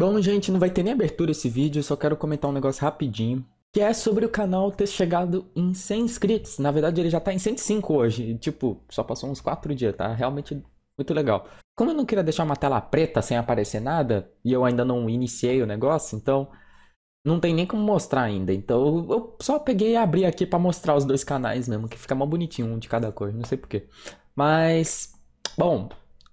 Bom, gente, não vai ter nem abertura esse vídeo, eu só quero comentar um negócio rapidinho. Que é sobre o canal ter chegado em 100 inscritos. Na verdade, ele já tá em 105 hoje. E, tipo, só passou uns 4 dias, tá? Realmente muito legal. Como eu não queria deixar uma tela preta sem aparecer nada, e eu ainda não iniciei o negócio, então não tem nem como mostrar ainda. Então eu só peguei e abri aqui para mostrar os dois canais mesmo, que fica mais bonitinho um de cada cor, não sei porquê. Mas, bom,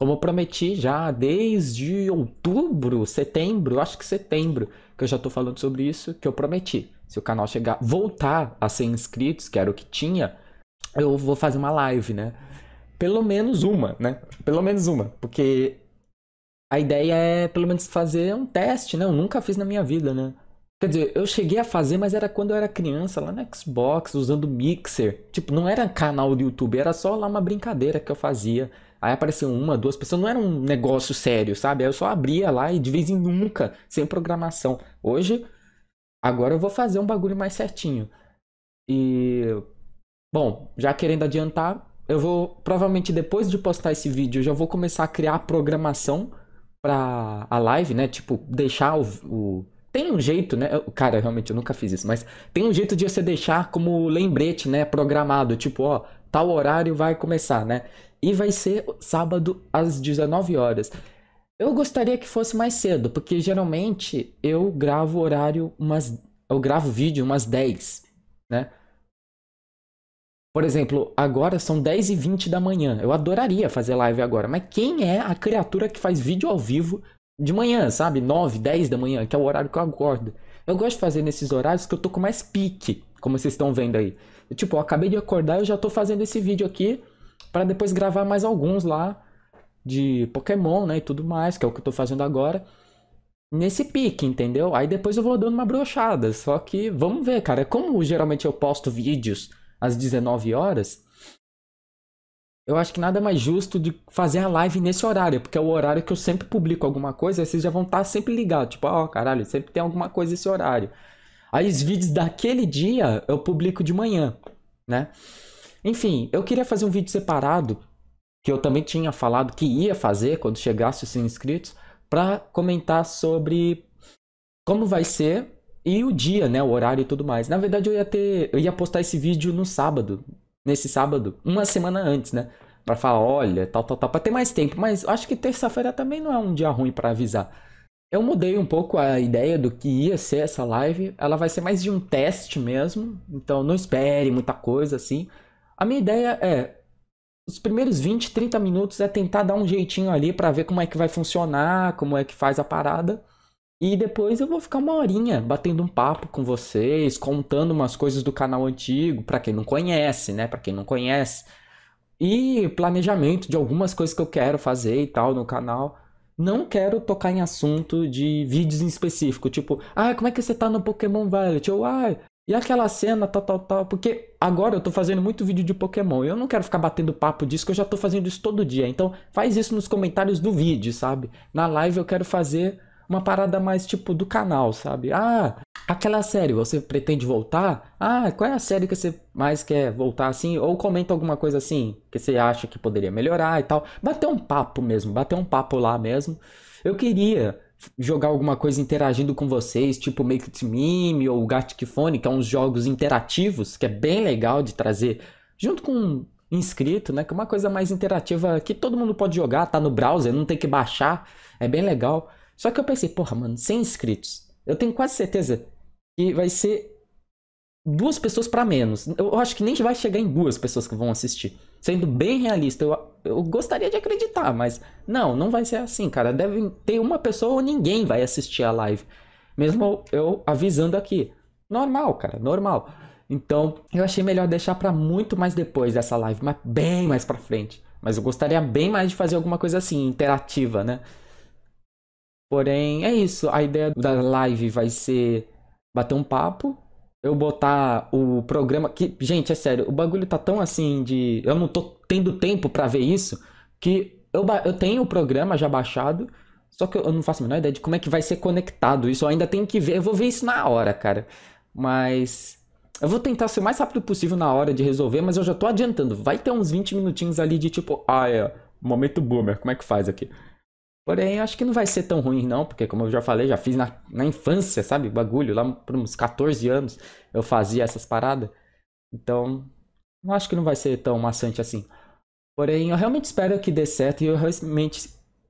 como eu prometi já desde outubro, setembro, acho que setembro, que eu já estou falando sobre isso, que eu prometi. Se o canal chegar, voltar a 100 inscritos, que era o que tinha, eu vou fazer uma live, né? Pelo menos uma, né? Pelo menos uma, porque a ideia é pelo menos fazer um teste, né? Eu nunca fiz na minha vida, né? Quer dizer, eu cheguei a fazer, mas era quando eu era criança, lá no Xbox, usando Mixer. Tipo, não era canal do YouTube, era só lá uma brincadeira que eu fazia. Aí apareceu uma, duas pessoas, não era um negócio sério, sabe? Aí eu só abria lá e de vez em nunca, sem programação. Hoje, agora eu vou fazer um bagulho mais certinho. E. Bom, já querendo adiantar, eu vou. Provavelmente depois de postar esse vídeo, eu já vou começar a criar a programação para a live, né? Tipo, deixar o, o. Tem um jeito, né? Eu, cara, realmente eu nunca fiz isso, mas tem um jeito de você deixar como lembrete, né? Programado, tipo, ó, tal horário vai começar, né? e vai ser sábado às 19 horas. Eu gostaria que fosse mais cedo, porque geralmente eu gravo horário umas eu gravo vídeo umas 10, né? Por exemplo, agora são 10 e 20 da manhã. Eu adoraria fazer live agora, mas quem é a criatura que faz vídeo ao vivo de manhã, sabe? 9, 10 da manhã, que é o horário que eu acordo. Eu gosto de fazer nesses horários que eu tô com mais pique, como vocês estão vendo aí. tipo, eu acabei de acordar, eu já tô fazendo esse vídeo aqui para depois gravar mais alguns lá de Pokémon, né, e tudo mais, que é o que eu tô fazendo agora. Nesse pique, entendeu? Aí depois eu vou dando uma brochada. Só que vamos ver, cara. Como geralmente eu posto vídeos às 19 horas, eu acho que nada mais justo de fazer a live nesse horário, porque é o horário que eu sempre publico alguma coisa, aí vocês já vão estar tá sempre ligados. Tipo, ó, oh, caralho, sempre tem alguma coisa nesse horário. Aí os vídeos daquele dia eu publico de manhã, né? Enfim, eu queria fazer um vídeo separado, que eu também tinha falado que ia fazer quando chegasse os 100 inscritos, para comentar sobre como vai ser e o dia, né, o horário e tudo mais. Na verdade, eu ia ter, eu ia postar esse vídeo no sábado, nesse sábado, uma semana antes, né, para falar, olha, tal, tal, tal, para ter mais tempo. Mas acho que terça-feira também não é um dia ruim para avisar. Eu mudei um pouco a ideia do que ia ser essa live. Ela vai ser mais de um teste mesmo, então não espere muita coisa assim. A minha ideia é os primeiros 20, 30 minutos é tentar dar um jeitinho ali para ver como é que vai funcionar, como é que faz a parada. E depois eu vou ficar uma horinha batendo um papo com vocês, contando umas coisas do canal antigo, para quem não conhece, né? Para quem não conhece. E planejamento de algumas coisas que eu quero fazer e tal no canal. Não quero tocar em assunto de vídeos em específico, tipo, ah, como é que você tá no Pokémon Violet? Ou, ah, e aquela cena, tal, tal, tal. Porque agora eu tô fazendo muito vídeo de Pokémon. Eu não quero ficar batendo papo disso, que eu já tô fazendo isso todo dia. Então faz isso nos comentários do vídeo, sabe? Na live eu quero fazer uma parada mais tipo do canal, sabe? Ah, aquela série, você pretende voltar? Ah, qual é a série que você mais quer voltar assim? Ou comenta alguma coisa assim que você acha que poderia melhorar e tal. Bater um papo mesmo, bater um papo lá mesmo. Eu queria jogar alguma coisa interagindo com vocês, tipo Make It Meme ou Gatic Phone, que são é uns jogos interativos, que é bem legal de trazer junto com um inscrito, né? Que é uma coisa mais interativa que todo mundo pode jogar, tá no browser, não tem que baixar, é bem legal. Só que eu pensei, porra, mano, 100 inscritos. Eu tenho quase certeza que vai ser duas pessoas para menos. Eu acho que nem vai chegar em duas pessoas que vão assistir. Sendo bem realista, eu, eu gostaria de acreditar, mas não, não vai ser assim, cara. Deve ter uma pessoa ou ninguém vai assistir a live. Mesmo eu avisando aqui. Normal, cara, normal. Então, eu achei melhor deixar para muito mais depois dessa live, mas bem mais para frente. Mas eu gostaria bem mais de fazer alguma coisa assim, interativa, né? Porém, é isso. A ideia da live vai ser bater um papo, eu botar o programa. que Gente, é sério, o bagulho tá tão assim de. Eu não tô tendo tempo para ver isso. Que eu, eu tenho o programa já baixado. Só que eu, eu não faço a menor ideia de como é que vai ser conectado. Isso eu ainda tenho que ver. Eu vou ver isso na hora, cara. Mas. Eu vou tentar ser o mais rápido possível na hora de resolver, mas eu já tô adiantando. Vai ter uns 20 minutinhos ali de tipo, ah, é, momento boomer, como é que faz aqui? Porém, acho que não vai ser tão ruim, não, porque como eu já falei, já fiz na, na infância, sabe? Bagulho, lá por uns 14 anos eu fazia essas paradas. Então, não acho que não vai ser tão maçante assim. Porém, eu realmente espero que dê certo e eu realmente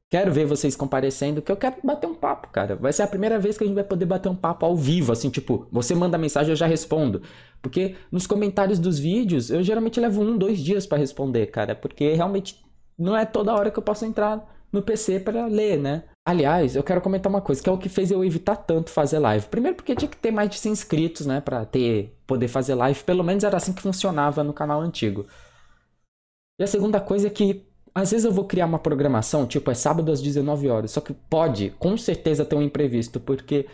quero ver vocês comparecendo, que eu quero bater um papo, cara. Vai ser a primeira vez que a gente vai poder bater um papo ao vivo, assim, tipo, você manda mensagem, eu já respondo. Porque nos comentários dos vídeos, eu geralmente levo um, dois dias para responder, cara, porque realmente não é toda hora que eu posso entrar no PC para ler, né? Aliás, eu quero comentar uma coisa, que é o que fez eu evitar tanto fazer live. Primeiro porque tinha que ter mais de 100 inscritos, né, para ter poder fazer live, pelo menos era assim que funcionava no canal antigo. E a segunda coisa é que às vezes eu vou criar uma programação, tipo é sábado às 19 horas, só que pode, com certeza ter um imprevisto, porque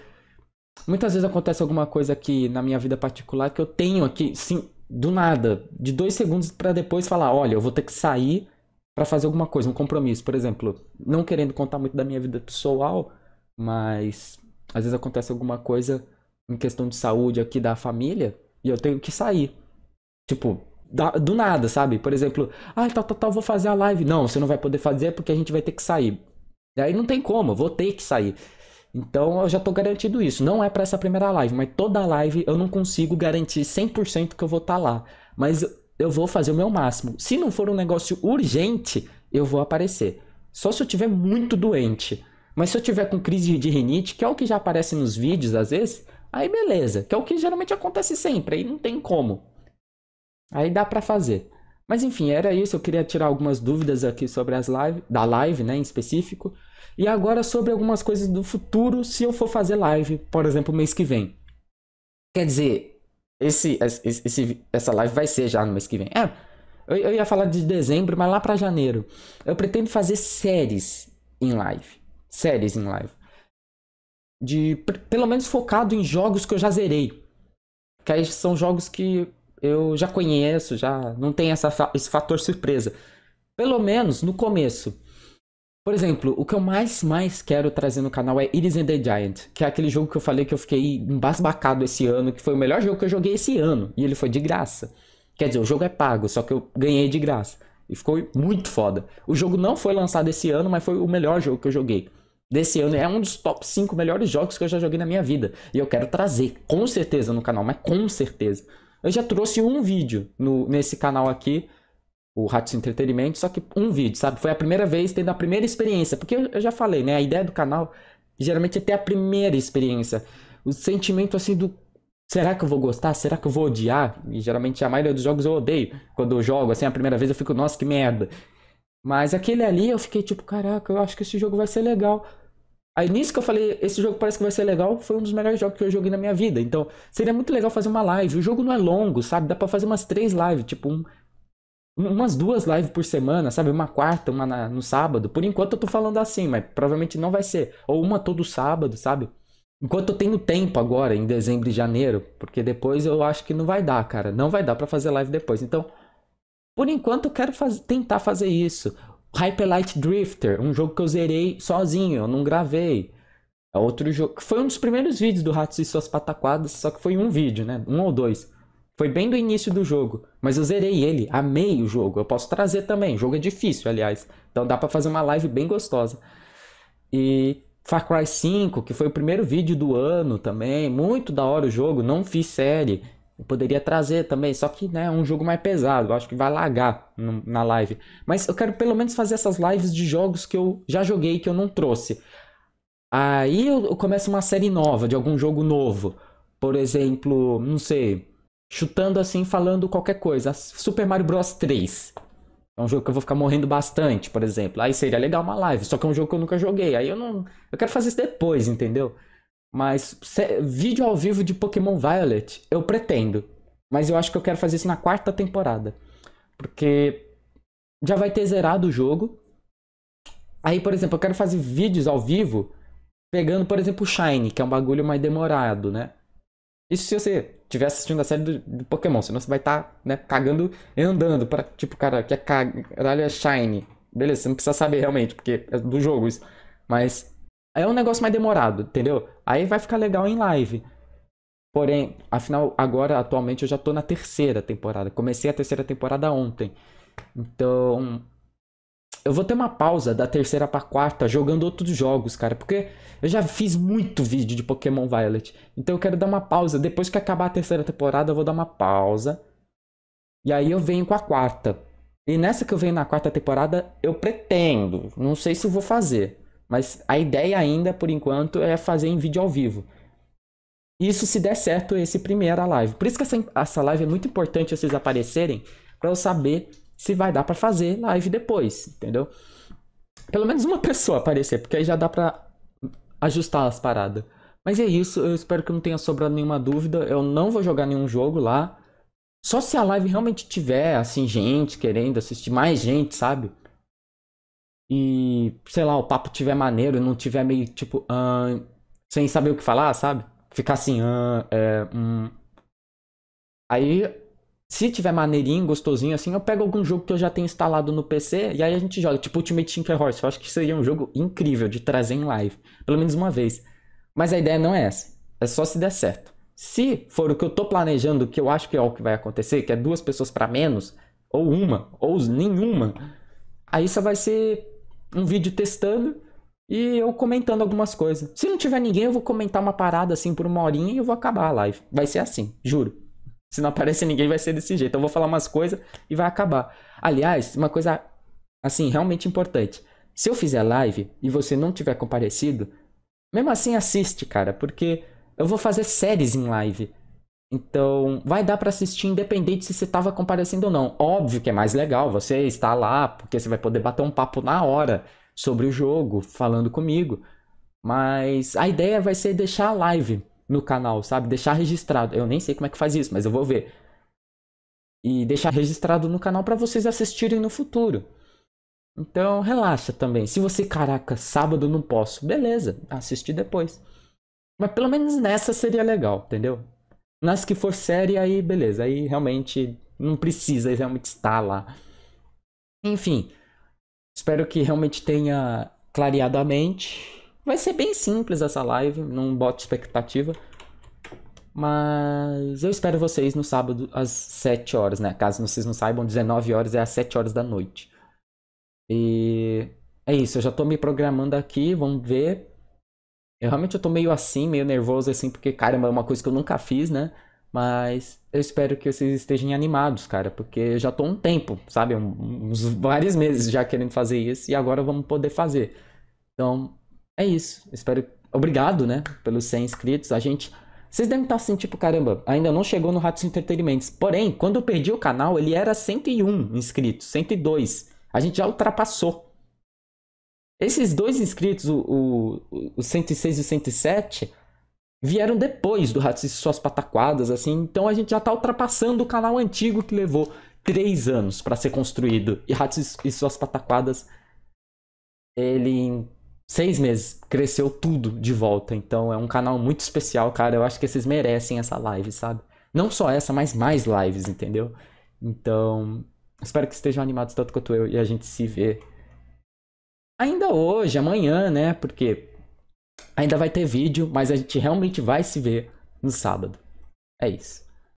muitas vezes acontece alguma coisa aqui na minha vida particular que eu tenho aqui, sim, do nada, de dois segundos para depois falar, olha, eu vou ter que sair para fazer alguma coisa, um compromisso, por exemplo, não querendo contar muito da minha vida pessoal, mas às vezes acontece alguma coisa em questão de saúde aqui da família e eu tenho que sair. Tipo, da, do nada, sabe? Por exemplo, ah, tal, tal, tal, vou fazer a live. Não, você não vai poder fazer porque a gente vai ter que sair. E aí não tem como, vou ter que sair. Então eu já tô garantido isso. Não é para essa primeira live, mas toda live eu não consigo garantir 100% que eu vou estar tá lá. Mas eu vou fazer o meu máximo. Se não for um negócio urgente, eu vou aparecer. Só se eu tiver muito doente. Mas se eu tiver com crise de rinite, que é o que já aparece nos vídeos às vezes, aí beleza, que é o que geralmente acontece sempre, aí não tem como. Aí dá para fazer. Mas enfim, era isso, eu queria tirar algumas dúvidas aqui sobre as live, da live, né, em específico, e agora sobre algumas coisas do futuro se eu for fazer live, por exemplo, mês que vem. Quer dizer, esse, esse, essa live vai ser já no mês que vem. É, eu, eu ia falar de dezembro, mas lá para janeiro. Eu pretendo fazer séries em live. Séries em live. De, pelo menos focado em jogos que eu já zerei. Que aí são jogos que eu já conheço, já não tem essa, esse fator surpresa. Pelo menos no começo. Por exemplo, o que eu mais, mais quero trazer no canal é Iris and the Giant, que é aquele jogo que eu falei que eu fiquei embasbacado esse ano, que foi o melhor jogo que eu joguei esse ano, e ele foi de graça. Quer dizer, o jogo é pago, só que eu ganhei de graça. E ficou muito foda. O jogo não foi lançado esse ano, mas foi o melhor jogo que eu joguei desse ano. É um dos top 5 melhores jogos que eu já joguei na minha vida. E eu quero trazer, com certeza, no canal, mas com certeza. Eu já trouxe um vídeo no, nesse canal aqui o Ratos Entretenimento, só que um vídeo, sabe? Foi a primeira vez tendo a primeira experiência, porque eu, eu já falei, né? A ideia do canal geralmente é ter a primeira experiência. O sentimento assim do será que eu vou gostar? Será que eu vou odiar? E geralmente a maioria dos jogos eu odeio. Quando eu jogo assim a primeira vez eu fico, nossa, que merda. Mas aquele ali eu fiquei tipo, caraca, eu acho que esse jogo vai ser legal. Aí nisso que eu falei, esse jogo parece que vai ser legal, foi um dos melhores jogos que eu joguei na minha vida. Então, seria muito legal fazer uma live. O jogo não é longo, sabe? Dá para fazer umas três lives, tipo um umas duas lives por semana, sabe? Uma quarta, uma na, no sábado. Por enquanto eu tô falando assim, mas provavelmente não vai ser. Ou uma todo sábado, sabe? Enquanto eu tenho tempo agora, em dezembro e janeiro, porque depois eu acho que não vai dar, cara. Não vai dar para fazer live depois. Então, por enquanto eu quero faz... tentar fazer isso. Hyperlight Drifter, um jogo que eu zerei sozinho, eu não gravei. É outro jogo. Foi um dos primeiros vídeos do Ratos e suas pataquadas, só que foi um vídeo, né? Um ou dois. Foi bem do início do jogo, mas eu zerei ele, amei o jogo. Eu posso trazer também, o jogo é difícil, aliás. Então dá para fazer uma live bem gostosa. E Far Cry 5, que foi o primeiro vídeo do ano também, muito da hora o jogo, não fiz série. Eu poderia trazer também, só que né, é um jogo mais pesado, acho que vai lagar no, na live. Mas eu quero pelo menos fazer essas lives de jogos que eu já joguei que eu não trouxe. Aí eu começo uma série nova, de algum jogo novo. Por exemplo, não sei, chutando assim, falando qualquer coisa. Super Mario Bros 3. É um jogo que eu vou ficar morrendo bastante, por exemplo. Aí seria legal uma live, só que é um jogo que eu nunca joguei. Aí eu não. Eu quero fazer isso depois, entendeu? Mas se... vídeo ao vivo de Pokémon Violet, eu pretendo. Mas eu acho que eu quero fazer isso na quarta temporada. Porque já vai ter zerado o jogo. Aí, por exemplo, eu quero fazer vídeos ao vivo pegando, por exemplo, o Shine, que é um bagulho mais demorado, né? Isso se você estiver assistindo a série do, do Pokémon, senão você vai estar, tá, né, cagando e andando para tipo, cara, que é caralho é Shine. Beleza, você não precisa saber realmente, porque é do jogo isso. Mas é um negócio mais demorado, entendeu? Aí vai ficar legal em live. Porém, afinal, agora, atualmente, eu já tô na terceira temporada. Comecei a terceira temporada ontem. Então, eu vou ter uma pausa da terceira pra quarta jogando outros jogos, cara, porque eu já fiz muito vídeo de Pokémon Violet. Então eu quero dar uma pausa. Depois que acabar a terceira temporada, eu vou dar uma pausa. E aí eu venho com a quarta. E nessa que eu venho na quarta temporada, eu pretendo. Não sei se vou fazer. Mas a ideia ainda, por enquanto, é fazer em vídeo ao vivo. Isso se der certo esse primeira live. Por isso que essa, essa live é muito importante vocês aparecerem para eu saber se vai dar para fazer live depois, entendeu? Pelo menos uma pessoa aparecer, porque aí já dá pra ajustar as paradas. Mas é isso, eu espero que não tenha sobrado nenhuma dúvida. Eu não vou jogar nenhum jogo lá. Só se a live realmente tiver, assim, gente querendo assistir, mais gente, sabe? E, sei lá, o papo tiver maneiro, não tiver meio, tipo, uh, sem saber o que falar, sabe? Ficar assim, uh, é, um... aí se tiver maneirinho, gostosinho assim, eu pego algum jogo que eu já tenho instalado no PC e aí a gente joga, tipo Ultimate Tinker Horse. Eu acho que seria um jogo incrível de trazer em live, pelo menos uma vez. Mas a ideia não é essa. É só se der certo. Se for o que eu tô planejando, que eu acho que é o que vai acontecer, que é duas pessoas para menos, ou uma, ou nenhuma, aí só vai ser um vídeo testando e eu comentando algumas coisas. Se não tiver ninguém, eu vou comentar uma parada assim por uma horinha e eu vou acabar a live. Vai ser assim, juro. Se não aparece ninguém, vai ser desse jeito. Eu vou falar umas coisas e vai acabar. Aliás, uma coisa assim, realmente importante. Se eu fizer live e você não tiver comparecido, mesmo assim assiste, cara, porque eu vou fazer séries em live. Então, vai dar para assistir independente se você estava comparecendo ou não. Óbvio que é mais legal você estar lá, porque você vai poder bater um papo na hora sobre o jogo, falando comigo. Mas a ideia vai ser deixar a live no canal, sabe? Deixar registrado. Eu nem sei como é que faz isso, mas eu vou ver. E deixar registrado no canal para vocês assistirem no futuro. Então, relaxa também. Se você, caraca, sábado não posso, beleza, assistir depois. Mas pelo menos nessa seria legal, entendeu? Nas que for série, aí beleza, aí realmente não precisa realmente estar lá. Enfim, espero que realmente tenha clareado a mente Vai ser bem simples essa live, não bota expectativa. Mas eu espero vocês no sábado às 7 horas, né? Caso vocês não saibam, 19 horas é às 7 horas da noite. E é isso, eu já tô me programando aqui, vamos ver. Eu realmente eu tô meio assim, meio nervoso assim, porque caramba, é uma coisa que eu nunca fiz, né? Mas eu espero que vocês estejam animados, cara, porque eu já tô um tempo, sabe? Um, uns vários meses já querendo fazer isso e agora vamos poder fazer. Então, é isso. Espero. Obrigado, né? Pelos 100 inscritos. A gente. Vocês devem estar assim, tipo, caramba, ainda não chegou no Ratos Entretenimentos. Porém, quando eu perdi o canal, ele era 101 inscritos, 102. A gente já ultrapassou. Esses dois inscritos, o, o, o 106 e o 107, vieram depois do Ratos e suas pataquadas, assim. Então a gente já está ultrapassando o canal antigo que levou três anos para ser construído. E Ratos e suas pataquadas, ele seis meses, cresceu tudo de volta. Então é um canal muito especial, cara. Eu acho que vocês merecem essa live, sabe? Não só essa, mas mais lives, entendeu? Então, espero que estejam animados tanto quanto eu e a gente se vê ainda hoje, amanhã, né? Porque ainda vai ter vídeo, mas a gente realmente vai se ver no sábado. É isso.